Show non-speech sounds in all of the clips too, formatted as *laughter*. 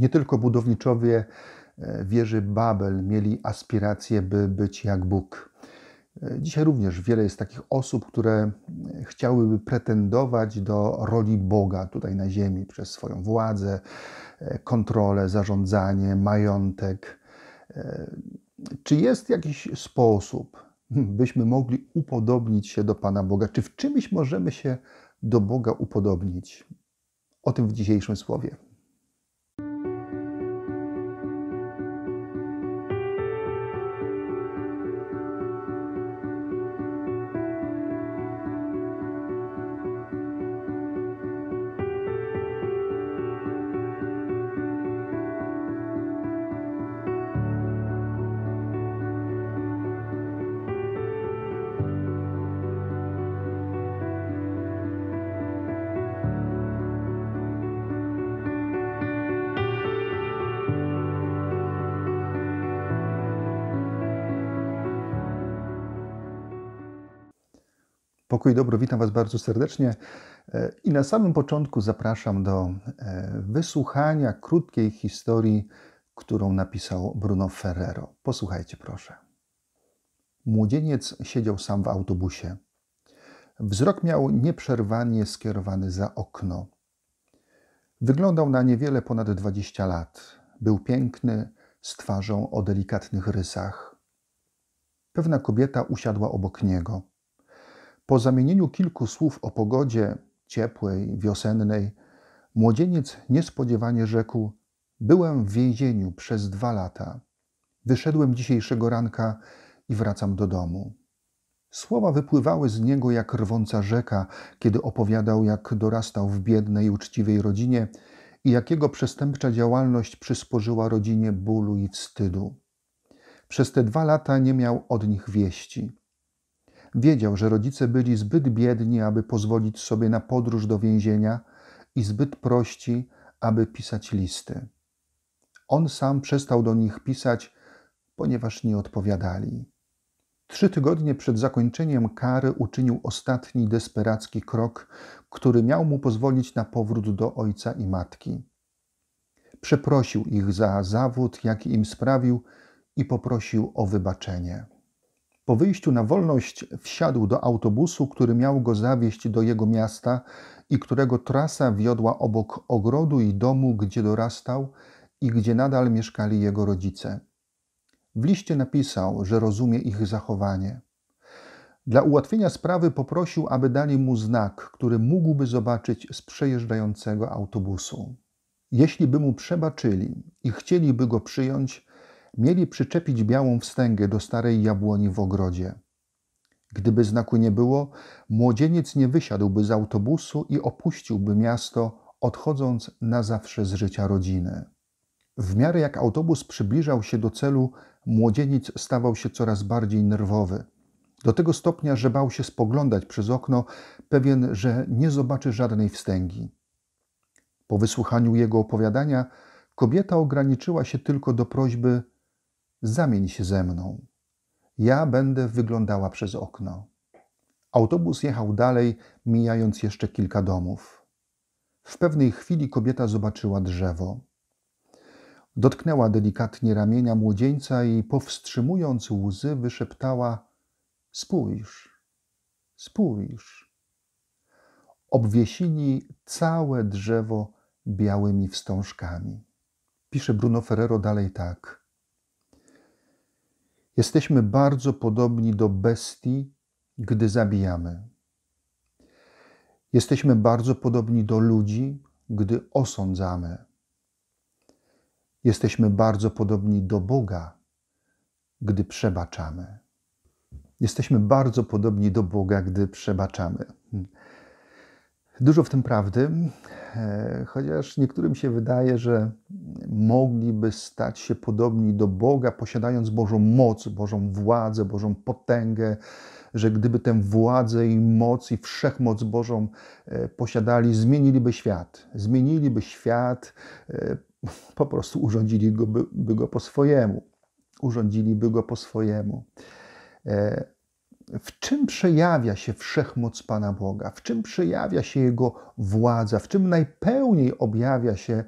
Nie tylko budowniczowie e, wieży Babel mieli aspiracje, by być jak Bóg. E, dzisiaj również wiele jest takich osób, które e, chciałyby pretendować do roli Boga tutaj na Ziemi przez swoją władzę, kontrolę, zarządzanie, majątek. Czy jest jakiś sposób, *laughs* byśmy mogli upodobnić się do Pana Boga? Czy w czymś możemy się do Boga upodobnić? O tym w dzisiejszym słowie. Pokój dobro, witam Was bardzo serdecznie e, i na samym początku zapraszam do e, wysłuchania krótkiej historii, którą napisał Bruno Ferrero. Posłuchajcie proszę. Młodzieniec siedział sam w autobusie. Wzrok miał nieprzerwanie skierowany za okno. Wyglądał na niewiele ponad 20 lat. Był piękny, z twarzą o delikatnych rysach. Pewna kobieta usiadła obok niego. Po zamienieniu kilku słów o pogodzie ciepłej, wiosennej, młodzieniec niespodziewanie rzekł: Byłem w więzieniu przez dwa lata. Wyszedłem dzisiejszego ranka i wracam do domu. Słowa wypływały z niego jak rwąca rzeka, kiedy opowiadał, jak dorastał w biednej, uczciwej rodzinie i jak jego przestępcza działalność przysporzyła rodzinie bólu i wstydu. Przez te dwa lata nie miał od nich wieści. Wiedział, że rodzice byli zbyt biedni, aby pozwolić sobie na podróż do więzienia i zbyt prości, aby pisać listy. On sam przestał do nich pisać, ponieważ nie odpowiadali. Trzy tygodnie przed zakończeniem kary uczynił ostatni desperacki krok, który miał mu pozwolić na powrót do ojca i matki. Przeprosił ich za zawód, jaki im sprawił, i poprosił o wybaczenie. Po wyjściu na wolność wsiadł do autobusu, który miał go zawieźć do jego miasta i którego trasa wiodła obok ogrodu i domu, gdzie dorastał i gdzie nadal mieszkali jego rodzice. W liście napisał, że rozumie ich zachowanie. Dla ułatwienia sprawy poprosił, aby dali mu znak, który mógłby zobaczyć z przejeżdżającego autobusu. Jeśli by mu przebaczyli i chcieliby go przyjąć, mieli przyczepić białą wstęgę do starej jabłoni w ogrodzie. Gdyby znaku nie było, młodzieniec nie wysiadłby z autobusu i opuściłby miasto, odchodząc na zawsze z życia rodziny. W miarę jak autobus przybliżał się do celu, młodzieniec stawał się coraz bardziej nerwowy. Do tego stopnia, że bał się spoglądać przez okno, pewien, że nie zobaczy żadnej wstęgi. Po wysłuchaniu jego opowiadania, kobieta ograniczyła się tylko do prośby, zamień się ze mną. Ja będę wyglądała przez okno. Autobus jechał dalej, mijając jeszcze kilka domów. W pewnej chwili kobieta zobaczyła drzewo. Dotknęła delikatnie ramienia młodzieńca i powstrzymując łzy, wyszeptała: Spójrz, spójrz. Obwiesili całe drzewo białymi wstążkami. Pisze Bruno Ferrero dalej tak. Jesteśmy bardzo podobni do bestii, gdy zabijamy. Jesteśmy bardzo podobni do ludzi, gdy osądzamy. Jesteśmy bardzo podobni do Boga, gdy przebaczamy. Jesteśmy bardzo podobni do Boga, gdy przebaczamy. Dużo w tym prawdy, e, chociaż niektórym się wydaje, że mogliby stać się podobni do Boga, posiadając Bożą moc, Bożą władzę, Bożą potęgę, że gdyby tę władzę i moc i wszechmoc Bożą e, posiadali, zmieniliby świat. Zmieniliby świat, e, po prostu urządziliby go, go po swojemu. Urządziliby go po swojemu w czym przejawia się wszechmoc Pana Boga, w czym przejawia się Jego władza, w czym najpełniej objawia się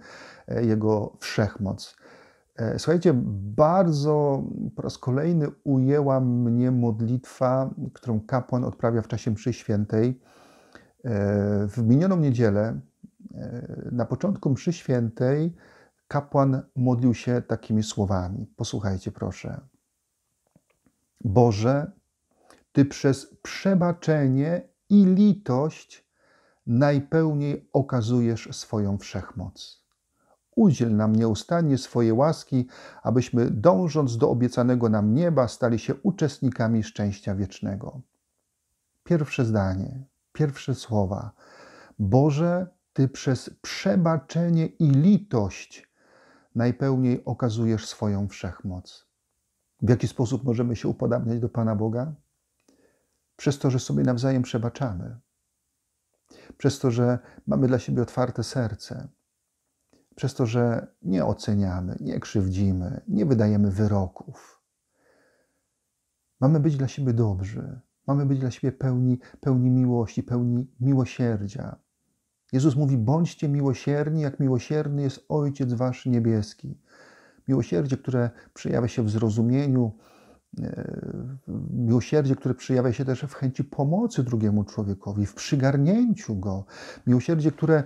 e, Jego wszechmoc. E, słuchajcie, bardzo po raz kolejny ujęła mnie modlitwa, którą kapłan odprawia w czasie mszy świętej. E, w minioną niedzielę, na początku mszy świętej, kapłan modlił się takimi słowami. Posłuchajcie proszę. Boże, ty przez przebaczenie i litość najpełniej okazujesz swoją wszechmoc. Udziel nam nieustannie swoje łaski, abyśmy dążąc do obiecanego nam nieba, stali się uczestnikami szczęścia wiecznego. Pierwsze zdanie, pierwsze słowa. Boże, Ty przez przebaczenie i litość najpełniej okazujesz swoją wszechmoc. W jaki sposób możemy się upodabniać do Pana Boga? przez to, że sobie nawzajem przebaczamy, przez to, że mamy dla siebie otwarte serce, przez to, że nie oceniamy, nie krzywdzimy, nie wydajemy wyroków. Mamy być dla siebie dobrzy, mamy być dla siebie pełni, pełni miłości, pełni miłosierdzia. Jezus mówi: bądźcie miłosierni, jak miłosierny jest Ojciec Wasz Niebieski. Miłosierdzie, które przejawia się w zrozumieniu, E, miłosierdzie, które przejawia się też w chęci pomocy drugiemu człowiekowi, w przygarnięciu go. Miłosierdzie, które,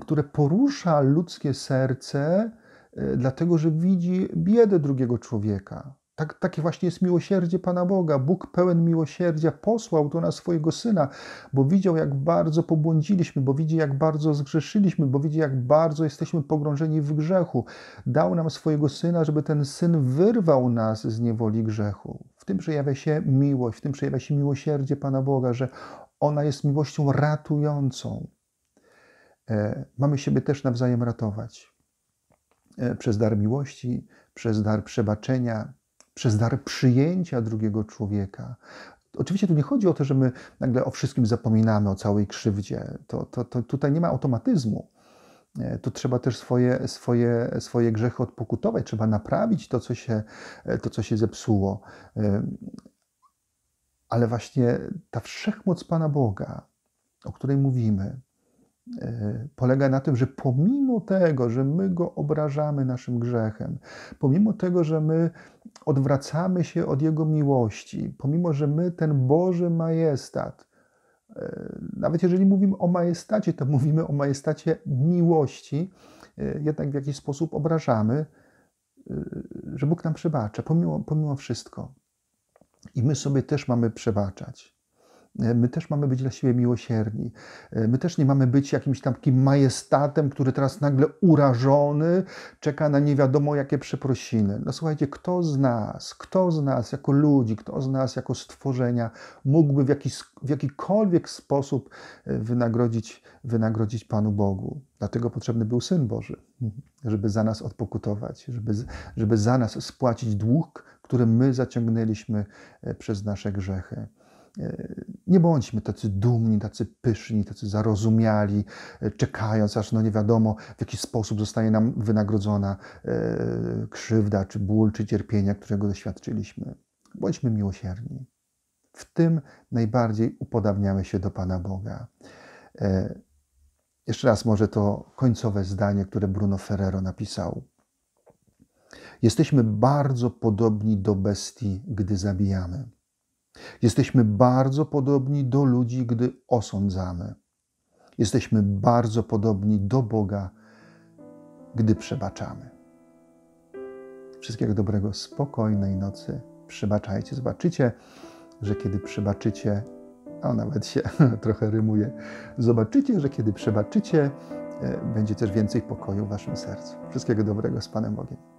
które porusza ludzkie serce, e, dlatego że widzi biedę drugiego człowieka. Tak, takie właśnie jest miłosierdzie Pana Boga. Bóg pełen miłosierdzia posłał do nas swojego Syna, bo widział, jak bardzo pobłądziliśmy, bo widzi, jak bardzo zgrzeszyliśmy, bo widzi, jak bardzo jesteśmy pogrążeni w grzechu. Dał nam swojego Syna, żeby ten Syn wyrwał nas z niewoli grzechu. W tym przejawia się miłość, w tym przejawia się miłosierdzie Pana Boga, że ona jest miłością ratującą. E, mamy siebie też nawzajem ratować. E, przez dar miłości, przez dar przebaczenia, przez dar przyjęcia drugiego człowieka. Oczywiście tu nie chodzi o to, że my nagle o wszystkim zapominamy, o całej krzywdzie. To, to, to tutaj nie ma automatyzmu. E, tu trzeba też swoje, swoje, swoje grzechy odpokutować, trzeba naprawić to co, się, e, to, co się zepsuło. E, ale właśnie ta wszechmoc Pana Boga, o której mówimy, E, polega na tym, że pomimo tego, że my go obrażamy naszym grzechem, pomimo tego, że my odwracamy się od jego miłości, pomimo że my ten Boży majestat, e, nawet jeżeli mówimy o majestacie, to mówimy o majestacie miłości, e, jednak w jakiś sposób obrażamy, że Bóg nam przebacza, pomimo, pomimo wszystko. I my sobie też mamy przebaczać. E, my też mamy być dla siebie miłosierni. E, my też nie mamy być jakimś takim majestatem, który teraz nagle urażony czeka na nie wiadomo jakie przeprosiny. No słuchajcie, kto z nas, kto z nas jako ludzi, kto z nas jako stworzenia mógłby w, jakiś, w jakikolwiek sposób e, wynagrodzić, wynagrodzić Panu Bogu? Dlatego potrzebny był Syn Boży, mhm, żeby za nas odpokutować, żeby, żeby za nas spłacić dług, który my zaciągnęliśmy przez nasze grzechy. E, nie bądźmy tacy dumni, tacy pyszni, tacy zarozumiali, e, czekając, aż no nie wiadomo, w jaki sposób zostanie nam wynagrodzona e, krzywda, czy ból, czy cierpienia, którego doświadczyliśmy. Bądźmy miłosierni. W tym najbardziej upodabniamy się do Pana Boga. Jeszcze raz może to końcowe zdanie, które Bruno Ferrero napisał. Jesteśmy bardzo podobni do bestii, gdy zabijamy. Jesteśmy bardzo podobni do ludzi, gdy osądzamy. Jesteśmy bardzo podobni do Boga, gdy przebaczamy. Wszystkiego dobrego, spokojnej nocy. Przebaczajcie. Zobaczycie, że kiedy przebaczycie, a nawet się *laughs* trochę rymuje, zobaczycie, że kiedy przebaczycie, e, będzie też więcej pokoju w waszym sercu. Wszystkiego dobrego z Panem Bogiem.